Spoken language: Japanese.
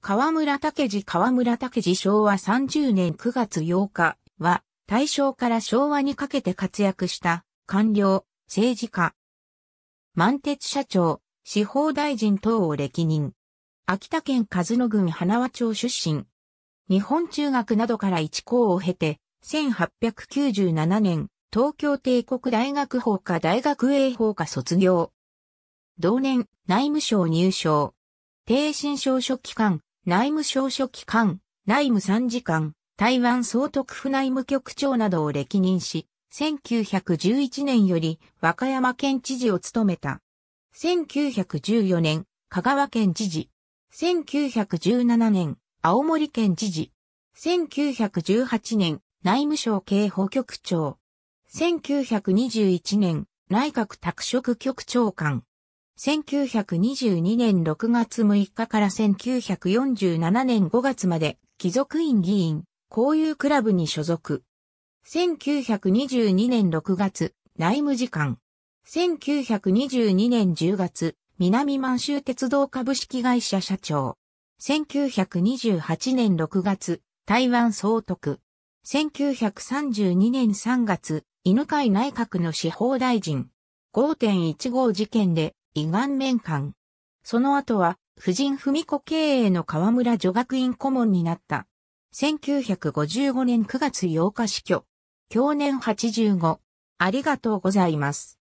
河村武次河村武次昭和30年9月8日は、大正から昭和にかけて活躍した、官僚、政治家、満鉄社長、司法大臣等を歴任。秋田県和野郡花輪町出身。日本中学などから一校を経て、1897年、東京帝国大学法科大学英法科卒業。同年、内務省入省。低新省書記官、内務省書記官、内務参事官、台湾総督府内務局長などを歴任し、1911年より和歌山県知事を務めた。1914年、香川県知事。1917年、青森県知事。1918年、内務省警報局長。1921年、内閣拓殖局長官。1922年6月6日から1947年5月まで、貴族院議員、交友クラブに所属。1922年6月、内務次官。1922年10月、南満州鉄道株式会社社長。1928年6月、台湾総督。1932年3月、犬飼内閣の司法大臣。5.15事件で胃がん面館。その後は、婦人文子経営の河村女学院顧問になった。1955年9月8日死去。去年85。ありがとうございます。